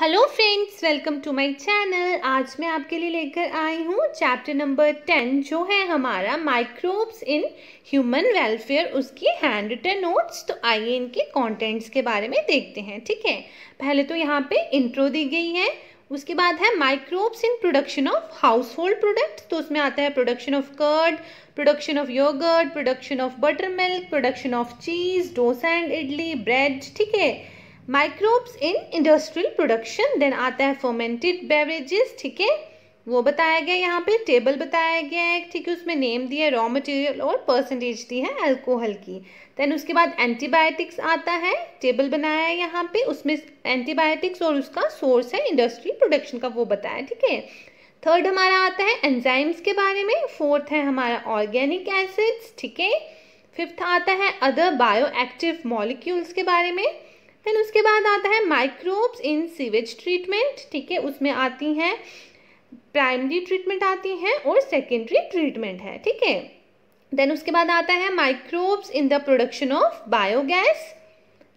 hello friends welcome to my channel आज मैं आपके लिए लेकर आई हूँ चैप्टर नंबर टेन जो है हमारा माइक्रोब्स इन ह्यूमन वेलफेयर उसकी हैंड रिटन नोट्स तो आइए इनके कंटेंट्स के बारे में देखते हैं ठीक है पहले तो यहाँ पे इंट्रो दी गई है उसके बाद है microbes in production of household product तो उसमें आता है production of curd production of yogurt production of butter milk production of cheese dosa and idli bread ठीक है microbes in industrial production then आता है फर्मेंटेड बेवरेजेस ठीक है वो बताया गया यहाँ पे टेबल बताया गया है ठीक है उसमें नेम दिया है रॉ मटेरियल और परसेंटेज दी है अल्कोहल की देन उसके बाद एंटीबायोटिक्स आता है टेबल बनाया है यहाँ पे उसमें एंटीबायोटिक्स और उसका सोर्स है इंडस्ट्रियल प्रोडक्शन का वो बताया ठीक है थर्ड हमारा आता है एंजाइम्स के बारे में फोर्थ है हमारा ऑर्गेनिक एसिड्स ठीक है फिफ्थ आता है अदर बायो एक्टिव मॉलिक्यूल्स के बारे में फिर उसके बाद आता है माइक्रोब्स इन सीवेज ट्रीटमेंट ठीक है उसमें आती हैं प्राइमरी ट्रीटमेंट आती हैं और सेकेंडरी ट्रीटमेंट है ठीक है देन उसके बाद आता है microbes in the production of biogas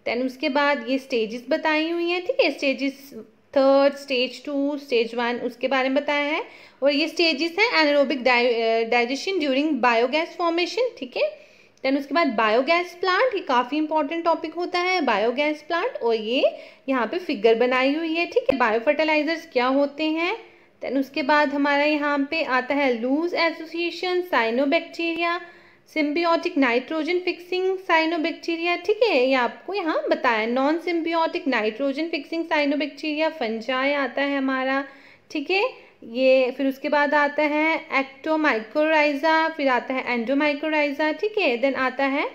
then उसके बाद ये स्टेजेस बताई हुई हैं ठीक है stages third stage two stage one उसके बारे में बताया है और ये स्टेजेस हैं anaerobic digestion during biogas formation ठीक है देन उसके बाद बायोगैस प्लांट ये काफ़ी इंपॉर्टेंट टॉपिक होता है बायोगैस प्लांट और ये यहाँ पे फिगर बनाई हुई है ठीक है बायो फर्टिलाइजर्स क्या होते हैं देन उसके बाद हमारा यहाँ पे आता है loose association cyanobacteria symbiotic nitrogen fixing cyanobacteria ठीक है ये आपको यहाँ बताया non symbiotic nitrogen fixing cyanobacteria fungi आता है हमारा ठीक है ये फिर उसके बाद आता है एक्टोमाइक्रोराइजा फिर आता है एंडोमाइक्रोराइजा ठीक है देन आता है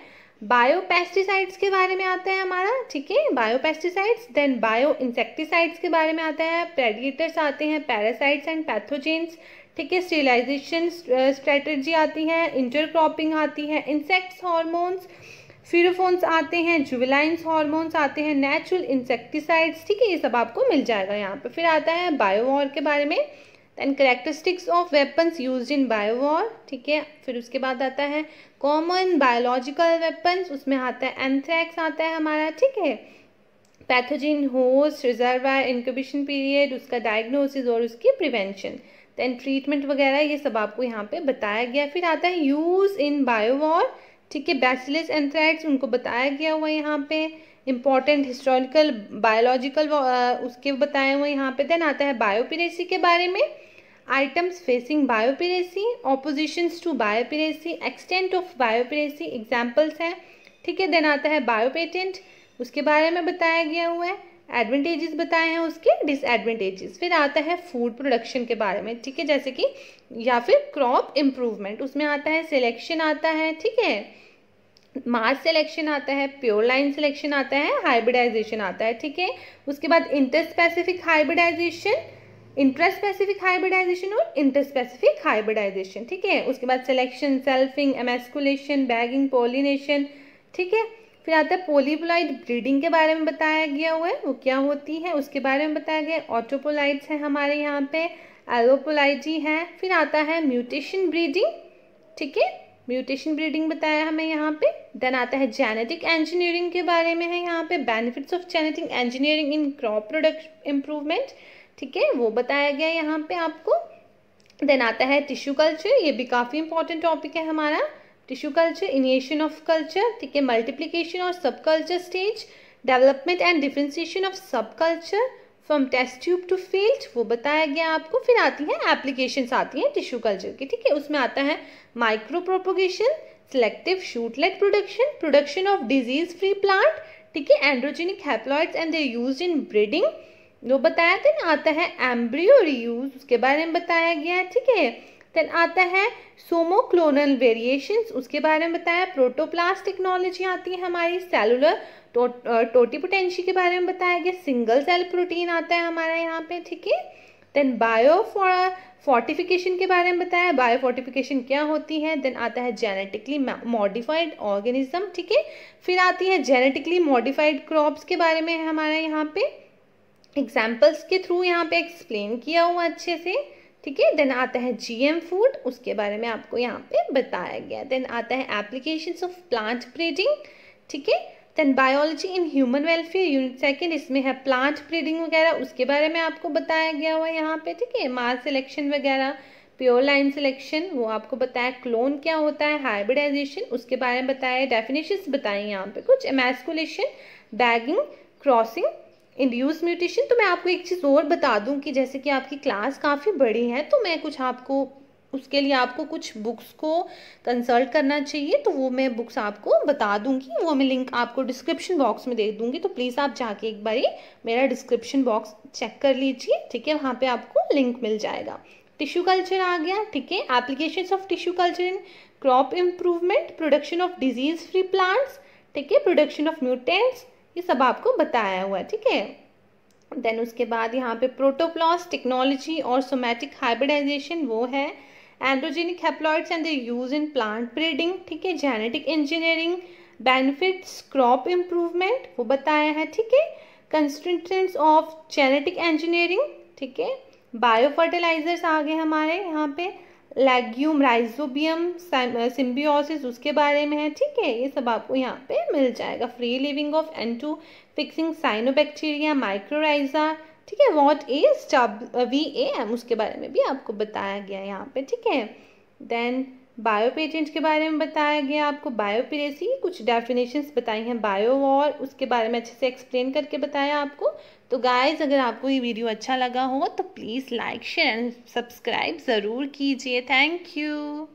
बायोपेस्टिसाइड्स के बारे में आता है हमारा ठीक है बायोपेस्टिसाइड्स देन बायो इंसेक्टिसाइड्स के बारे में आता है प्रेडिएटर्स आते हैं पैरासाइट्स एंड पैथोजेंस ठीक है स्टेलाइजेशन स्ट्रेटजी uh, आती है इंटरक्रॉपिंग आती है इंसेक्ट्स हॉर्मोन्स फिरोफोन्स आते हैं जुबिलाइंस हॉर्मोन्स आते हैं नेचुरल इंसेक्टिसाइड्स ठीक है ये सब आपको मिल जाएगा यहाँ पर फिर आता है बायोवॉर के बारे में then characteristics of weapons use in biowar ठीक है फिर उसके बाद आता है कॉमन बायोलॉजिकल वेपन्स उसमें आता है एंथ्रैक्स आता है हमारा ठीक है pathogen host reservoir incubation period उसका डायग्नोसिस और उसकी प्रिवेंशन दैन ट्रीटमेंट वगैरह ये सब आपको यहाँ पे बताया गया फिर आता है यूज़ इन बायोवॉर ठीक है बैसिलस एंथ्रैक्स उनको बताया गया हुआ यहाँ पे इम्पॉर्टेंट हिस्टोरिकल बायोलॉजिकल उसके बताए हुए यहाँ पे देन आता है बायोपिरेसी के बारे में items facing biopiracy oppositions to biopiracy extent of biopiracy examples हैं ठीक है देन आता है बायोपेटेंट उसके बारे में बताया गया हुआ है एडवांटेजेस बताए हैं उसके डिसएडवांटेजेस फिर आता है फूड प्रोडक्शन के बारे में ठीक है जैसे कि या फिर क्रॉप इम्प्रूवमेंट उसमें आता है सिलेक्शन आता है ठीक है मास सिलेक्शन आता है प्योर लाइन सिलेक्शन आता है हाइब्रिडाइजेशन आता है ठीक है उसके बाद inter specific hybridization intra specific hybridization और इंटर स्पेसिफिक हाइब्रिडाइजेशन ठीक है उसके बाद selection selfing emasculation bagging pollination ठीक है फिर आता है पोलीप्लाइड ब्रीडिंग के बारे में बताया गया हुआ है वो क्या होती है उसके बारे में बताया गया ऑटोपोलाइट्स हैं हमारे यहाँ पे एलोपोलाइटी है फिर आता है म्यूटेशन ब्रीडिंग ठीक है म्यूटेशन ब्रीडिंग बताया हमें यहाँ पे देन आता है जेनेटिक इंजीनियरिंग के बारे में है यहाँ पे benefits of genetic engineering in crop product improvement ठीक है वो बताया गया यहाँ पे आपको देन आता है टिश्यू कल्चर ये भी काफ़ी इंपॉर्टेंट टॉपिक है हमारा tissue culture initiation of culture ठीक है मल्टीप्लीकेशन और sub culture stage development and differentiation of sub culture from test tube to field वो बताया गया आपको फिर आती हैं एप्लीकेशंस आती हैं टिश्यू कल्चर की ठीक है उसमें आता है micro propagation selective shootlet production production of disease free plant ठीक है androgenic haploids and they use in breeding वो बताया था ना आता है एम्ब्रियो रियूज उसके बारे में बताया गया है ठीक है देन आता है सोमोक्लोनल वेरिएशंस उसके बारे में बताया प्रोटोप्लास्ट टेक्नोलॉजी आती है हमारी सेलुलर टो, पोटेंशी के बारे में बताया गया सिंगल सेल प्रोटीन आता है हमारा यहाँ पे ठीक है देन बायो फोर्टिफिकेशन के बारे में बताया बायो फोर्टिफिकेशन क्या होती है देन आता है जेनेटिकली मॉडिफाइड ऑर्गेनिज्म ठीक है फिर आती है जेनेटिकली मॉडिफाइड क्रॉप्स के बारे में हमारा यहाँ पे एग्जाम्पल्स के थ्रू यहाँ पे एक्सप्लेन किया हुआ अच्छे से ठीक है देन आता है जीएम फूड उसके बारे में आपको यहाँ पे बताया गया देन आता है एप्लीकेशन ऑफ प्लांट ब्रीडिंग ठीक है then biology in human welfare unit second इसमें है प्लांट ब्रीडिंग वगैरह उसके बारे में आपको बताया गया हुआ यहाँ पे ठीक है माल सिलेक्शन वगैरह प्योर लाइन सिलेक्शन वो आपको बताया क्लोन क्या होता है हाइब्रिडाइजेशन उसके बारे में बताया डेफिनेशन बताए यहाँ पे कुछ emasculation bagging crossing induce mutation तो मैं आपको एक चीज़ और बता दूं कि जैसे कि आपकी क्लास काफ़ी बड़ी है तो मैं कुछ आपको उसके लिए आपको कुछ बुक्स को कंसल्ट करना चाहिए तो वो मैं बुक्स आपको बता दूंगी वो मैं लिंक आपको डिस्क्रिप्शन बॉक्स में दे दूंगी तो प्लीज़ आप जाके एक बारी मेरा डिस्क्रिप्शन बॉक्स चेक कर लीजिए ठीक है वहाँ पे आपको लिंक मिल जाएगा टिश्यू कल्चर आ गया ठीक है application of tissue culture in crop improvement production of disease free plants ठीक है प्रोडक्शन ऑफ म्यूटेंट्स ये सब आपको बताया हुआ है ठीक है देन उसके बाद यहाँ पे प्रोटोप्लास टेक्नोलॉजी और सोमैटिक हाइब्रिडाइजेशन वो है androgenic haploids and the use in plant breeding ठीक है genetic engineering benefits crop improvement वो बताया है ठीक है कंस्टेंट्स ऑफ जेनेटिक इंजीनियरिंग ठीक है बायो फर्टिलाइजर्स आ गए हमारे यहाँ पे लैग्यूम राइजोबियम सिम्बियोसिस उसके बारे में है ठीक है ये सब आपको यहाँ पे मिल जाएगा free living of N two fixing cyanobacteria mycorrhiza ठीक है what is V A M उसके बारे में भी आपको बताया गया यहाँ पे ठीक है देन बायोपेजेंट के बारे में बताया गया आपको बायोपिरेसी कुछ डेफिनेशंस बताई हैं बायो वॉर उसके बारे में अच्छे से एक्सप्लेन करके बताया आपको तो गाइज अगर आपको ये वीडियो अच्छा लगा हो तो please like share and subscribe ज़रूर कीजिए थैंक यू